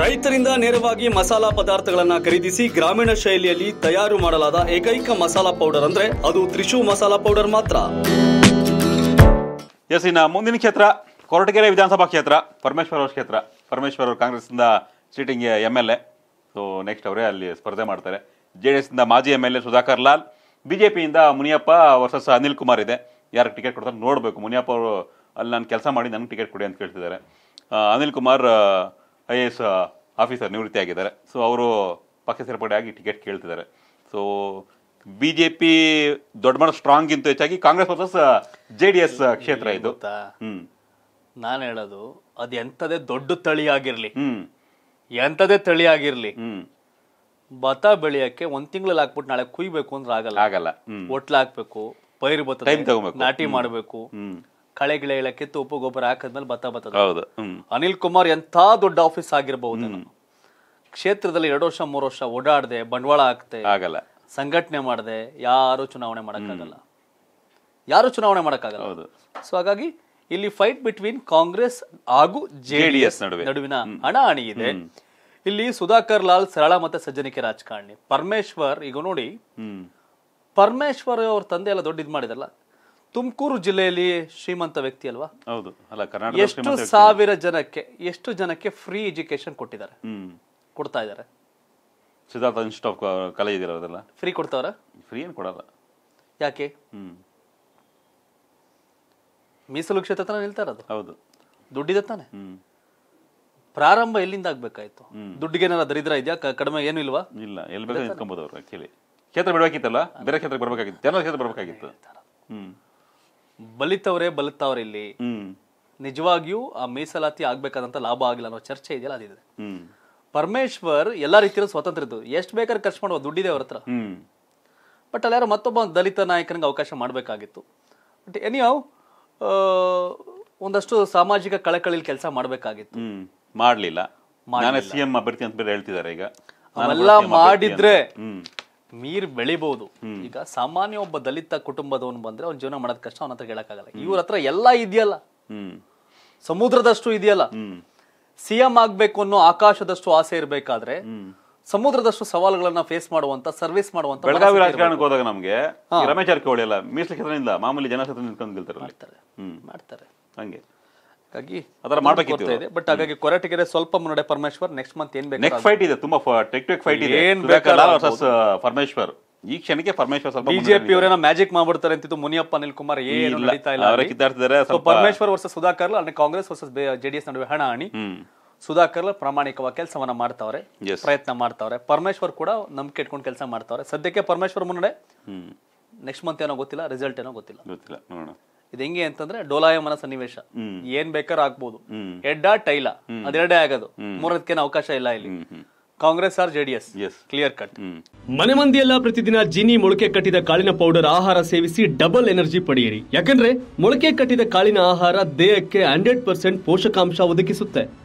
ರೈತರಿಂದ ನೇರವಾಗಿ ಮಸಾಲಾ ಪದಾರ್ಥಗಳನ್ನು ಖರೀದಿಸಿ ಗ್ರಾಮೀಣ ಶೈಲಿಯಲ್ಲಿ ತಯಾರು ಮಾಡಲಾದ ಏಕೈಕ ಮಸಾಲಾ ಪೌಡರ್ ಅಂದ್ರೆ ಅದು ತ್ರಿಶೂ ಮಸಾಲಾ ಪೌಡರ್ ಮಾತ್ರ ಎಸ್ ಇನ್ನ ಮುಂದಿನ ಕ್ಷೇತ್ರ ಕೊರಟಗೆರೆ ವಿಧಾನಸಭಾ ಕ್ಷೇತ್ರ ಪರಮೇಶ್ವರ್ ಅವರ ಕ್ಷೇತ್ರ ಪರಮೇಶ್ವರ್ ಅವರು ಕಾಂಗ್ರೆಸ್ನಿಂದ sitting M L A so next ಅವರೇ ಅಲ್ಲಿ ಸ್ಪರ್ಧೆ ಮಾಡ್ತಾರೆ ಜೆ ಡಿ ಎಸ್ನಿಂದ ಮಾಜಿ M L A Sudhakar Lal B J ಪಿಯಿಂದ ಮುನಿಯಪ್ಪ ವರ್ಸಸ್ ಅನಿಲ್ ಕುಮಾರ್ ಇದೆ ಯಾರಿಗೆ ಟಿಕೆಟ್ ಕೊಡ್ತಾರೆ ನೋಡಬೇಕು ಮುನಿಯಪ್ಪ ಅವರು ಅಲ್ಲಿ ನಾನು ಕೆಲಸ ಮಾಡಿ ನನಗೆ ಟಿಕೆಟ್ ಕೊಡಿ ಅಂತ ಕೇಳ್ತಿದ್ದಾರೆ Anil Kumar I A S officer ನಿವೃತ್ತಿಯಾಗಿದ್ದಾರೆ ಸೊ ಅವರು ಪಕ್ಷ ಸೇರ್ಪಡೆ ಆಗಿ ಟಿಕೆಟ್ ಕೇಳ್ತಿದ್ದಾರೆ ಸೊ ಬಿ ಜೆ ಪಿ ದೊಡ್ಡ ಸ್ಟ್ರಾಂಗ್ ಇಂತ ಹೆಚ್ಚಾಗಿ Congress versus J D S ಕ್ಷೇತ್ರ ಇದು ನಾನು ಹೇಳೋದು ಅದು ಎಂಥದೇ ದೊಡ್ಡ ತಳಿ ಆಗಿರ್ಲಿ ಎಂಥದೇ ತಳಿ ಆಗಿರಲಿ ಭತ್ತ ಬೆಳೆಯಕ್ಕೆ ಒಂದ್ ತಿಂಗಳಲ್ಲಿ ಹಾಕ್ಬಿಟ್ಟು ನಾಳೆ ಕುಯ್ಬೇಕು ಅಂದ್ರೆ ಆಗಲ್ಲ ಆಗಲ್ಲ ಒಟ್ಲ ಹಾಕ್ಬೇಕು ಪೈರು ತಗೋಬೇಕು ನಾಟಿ ಮಾಡಬೇಕು ಕಳೆ ಗಿಳೆ ಕಿತ್ತು ಉಪ್ಪು ಗೊಬ್ಬರ ಹಾಕಿದ್ಮೇಲೆ ಬತ್ತ ಬತ್ತದ ಹೌದು ಅನಿಲ್ ಕುಮಾರ್ ಎಂತ ದೊಡ್ಡ ಆಫೀಸ್ ಆಗಿರಬಹುದು ಕ್ಷೇತ್ರದಲ್ಲಿ ಎರಡು ವರ್ಷ ಮೂರು ವರ್ಷ ಓಡಾಡದೆ ಬಂಡವಾಳ ಹಾಕ್ತೆ ಆಗಲ್ಲ ಸಂಘಟನೆ ಮಾಡದೆ ಯಾರು ಚುನಾವಣೆ ಮಾಡಕ್ಕಾಗಲ್ಲ ಯಾರು ಚುನಾವಣೆ ಮಾಡಕ್ಕಾಗಲ್ಲ ಹೌದು ಸೊ ಹಾಗಾಗಿ ಇಲ್ಲಿ ಫೈಟ್ ಬಿಟ್ವೀನ್ ಕಾಂಗ್ರೆಸ್ ಹಾಗೂ ಜೆಡಿಎಸ್ ನಡುವೆ. ನಡುವಿನ ಹಣ ಇದೆ ಇಲ್ಲಿ ಸುಧಾಕರ್ ಲಾಲ್ ಸರಳ ಮತ್ತೆ ಸಜ್ಜನಿಕೆ ರಾಜಕಾರಣಿ ಪರಮೇಶ್ವರ್ ಈಗ ನೋಡಿ ಪರಮೇಶ್ವರ್ ಅವ್ರ ತಂದೆ ಎಲ್ಲ ದೊಡ್ಡ ಇದ್ ಮಾಡಿದಲ್ಲ ತುಮಕೂರು ಜಿಲ್ಲೆಯಲ್ಲಿ ಶ್ರೀಮಂತ ವ್ಯಕ್ತಿ ಅಲ್ವಾ ಹೌದು ಅಲ್ಲ ಕರ್ನಾಟಕ ಎಷ್ಟು ಸಾವಿರ ಜನಕ್ಕೆ ಎಷ್ಟು ಜನಕ್ಕೆ ಫ್ರೀ ಎಜುಕೇಶನ್ ಕೊಟ್ಟಿದ್ದಾರೆ ಕೊಡ್ತಾ ಇದ್ದಾರೆ ಸಿದ್ಧಾರ್ಥ ಇನ್ಸ್ಟಿಟ್ಯೂಟ್ ಆಫ್ ಕಲೆ ಇದೆಯಲ್ಲ ಫ್ರೀ ಕೊಡ್ತಾವ್ರ ಫ್ರೀ ಏನು ಕೊಡಲ್ಲ ಯಾಕೆ ಮೀಸಲು ಕ್ಷೇತ್ರ ತನ ನಿಲ್ತಾರ ಹೌದು ದುಡ್ಡಿದೆ ತಾನೆ ಪ್ರಾರಂಭ ಎಲ್ಲಿಂದ ಆಗ್ಬೇಕಾಯ್ತು ದುಡ್ಡಿಗೆ ಏನಾರ ದರಿದ್ರ ಇದೆಯಾ ಕಡಿಮೆ ಏನು ಇಲ್ವಾ ಇಲ್ಲ ಎಲ್ಲಿ ಬೇಕಾದ್ರೆ ನಿಂತ್ಕೊಬೋದು ಅವ್ರು ಕ್ಷೇತ್ರ ಬಿಡಬೇಕಿತ್ತಲ್ಲ ಬೇರೆ ಕ್ಷೇತ್ರಕ್ಕೆ ಬರಬೇಕಾಗಿತ್ತು ಜನರ ಕ್ಷೇತ್ರ ಬರಬೇಕಾಗಿತ್ತು ಹ್ಮ್ ಬಲಿತವ್ರೆ ಬಲಿತವ್ರೆ ಇಲ್ಲಿ ನಿಜವಾಗಿಯೂ ಆ ಮೀಸಲಾತಿ ಆಗ್ಬೇಕಾದಂತ ಲಾಭ ಆಗಿಲ್ಲ ಅನ್ನೋ ಚರ್ಚೆ ಇದೆಯಲ್ಲ ಅದಿದೆ ಪರಮೇಶ್ವರ್ ಎಲ್ಲಾ ರೀತಿಯಲ್ಲೂ ಸ್ವತಂತ್ರ ಇದ್ದು ಎಷ್ಟು ಬೇಕಾದ್ರೆ ಖರ್ಚು ಮಾಡುವ ದುಡ್ಡಿದೆ ಅವ್ರ ಹತ್ರ ಬಟ್ ಅಲ್ಲಾರು ಮತ್ತೊಬ್ಬ ದಲಿತ ನಾಯಕನಿಗೆ ಅವಕಾಶ ಮಾಡಬೇಕಾಗಿತ್ತು ಬಟ್ ಎನಿ ಒಂದಷ್ಟು ಸಾಮಾಜಿಕ ಕಳಕಳಿ ಕೆಲಸ ಮಾಡಬೇಕಾಗಿತ್ತು ಮಾಡಲಿಲ್ಲ ಸಿಎಂ ಅಭ್ಯರ್ಥಿ ಅಂತ ಹೇಳ್ತಿದ್ದಾರೆ ಈಗ ಅವೆಲ್ಲ ಮಾಡಿದ್ರೆ ಮೀರ್ ಬೆಳಿಬಹುದು ಈಗ ಸಾಮಾನ್ಯ ಒಬ್ಬ ದಲಿತ ಕುಟುಂಬದವನು ಬಂದ್ರೆ ಅವ್ನ ಜೀವನ ಮಾಡೋದ್ ಕಷ್ಟ ಅವನ ಹತ್ರ ಹೇಳಕ್ಕಾಗಲ್ಲ ಇವ್ರ ಹತ್ರ ಎಲ್ಲಾ ಇದೆಯಲ್ಲ ಸಮುದ್ರದಷ್ಟು ಇದೆಯಲ್ಲ ಸಿಎಂ ಆಗ್ಬೇಕು ಅನ್ನೋ ಆಕಾಶದಷ್ಟು ಆಸೆ ಇರ್ಬೇಕಾದ್ರೆ ಸಮುದ್ರದಷ್ಟು ಸವಾಲುಗಳನ್ನ ಫೇಸ್ ಮಾಡುವಂತ ಸರ್ವಿಸ್ ಮಾಡುವಂತ ಬೆಳಗಾವಿ ಹೋದಾಗ ನಮಗೆ ರಮೇಶ್ ಜಾರಕಿಹೊಳಿ ಎಲ್ಲ ಮೀಸಲು ಮಾಮೂಲಿ ಜನ ಕ್ಷೇತ್ರ ನಿಂತ್ಕೊಂಡು ಗೆಲ್ತಾರೆ ಮಾಡ್ತಾರೆ ಹಂಗೆ ಹಾಗಾಗಿ ಅದರ ಮಾಡಬೇಕಿತ್ತು ಬಟ್ ಹಾಗಾಗಿ ಕೊರಟಗೆರೆ ಸ್ವಲ್ಪ ಮುನ್ನಡೆ ಪರಮೇಶ್ವರ್ ನೆಕ್ಸ್ಟ್ ಮಂತ್ ಏನ್ ಬೇಕು ಫೈಟ್ ಇದೆ ತುಂಬಾ ಟೆಕ್ ಟೆಕ್ ಫೈಟ್ ಇದೆ ಏನ್ ವರ್ಸಸ್ ಪರಮೇಶ್ವರ್ ಈ ಕ್ಷಣಕ್ಕೆ ಪರಮೇಶ್ವರ್ ಸ್ವಲ್ಪ ಬಿಜೆಪಿ ಅವರೇನ ಮ್ಯಾಜಿಕ್ ಮಾಡ್ಬಿಡ್ತಾರೆ ಅಂತಿದ್ದು ಮುನಿಯಪ್ಪ ಅನಿಲ್ ಕುಮಾರ್ ಏನು ನಡೀತಾ ಇಲ್ಲ ಅವರೇ ಕಿದ್ದಾಡ್ತಿದ್ದಾರೆ ಪರಮೇಶ್ವರ್ ವರ್ಸಸ್ ಸುಧಾಕರ್ ಅಂದ್ರೆ ಕಾಂಗ್ರೆಸ್ ವರ್ಸಸ್ ಜೆಡಿಎಸ್ ನಡುವೆ ಹಣ ಹಣಿ ಸುಧಾಕರ್ ಪ್ರಾಮಾಣಿಕವಾಗಿ ಕೆಲಸವನ್ನ ಮಾಡ್ತಾವ್ರೆ ಪ್ರಯತ್ನ ಮಾಡ್ತಾವ್ರೆ ಪರಮೇಶ್ವರ್ ಕೂಡ ನಂಬಿಕೆ ಇಟ್ಕೊಂಡು ಕೆಲಸ ಮಾಡ್ತಾವ್ರೆ ಸದ್ಯಕ್ಕೆ ಪರಮೇಶ್ವರ್ ಮುನ್ನಡೆ ನೆಕ್ಸ್ಟ್ ಮಂತ್ ಏನೋ ಗೊತ್ತಿಲ್ಲ ರಿಸಲ್ಟ್ ಏನೋ ಗೊತ್ತಿಲ್ಲ ಗೊತ್ತಿಲ್ಲ ನೋಡೋಣ ಇದು ಹೆಂಗೆ ಅಂತಂದ್ರೆ ಡೋಲಾಯಮನ ಸನ್ನಿವೇಶ ಏನ್ ಬೇಕಾದ್ರೂ ಆಗ್ಬೋದು ಎಡ್ಡ ಟೈಲ ಅದೆರಡೇ ಆಗೋದು ಮೂರದಕ್ಕೇನು ಅವಕಾಶ ಇಲ್ಲ ಇಲ್ಲಿ Congress or JDS clear cut ಮನೆ ಮಂದಿಯೆಲ್ಲ ಪ್ರತಿದಿನ ಜಿನಿ ಮೊಳಕೆ ಕಟ್ಟಿದ ಕಾಳಿನ ಪೌಡರ್ ಆಹಾರ ಸೇವಿಸಿ ಡಬಲ್ ಎನರ್ಜಿ ಪಡೆಯಿರಿ ಯಾಕಂದ್ರೆ ಮೊಳಕೆ ಕಟ್ಟಿದ ಕಾಳಿನ ಆಹಾರ ದೇಹಕ್ಕೆ ಹಂಡ್ರೆಡ್ ಪರ್ಸೆಂಟ್ ಪೋಷಕಾಂಶ ಒದಗಿಸುತ್ತೆ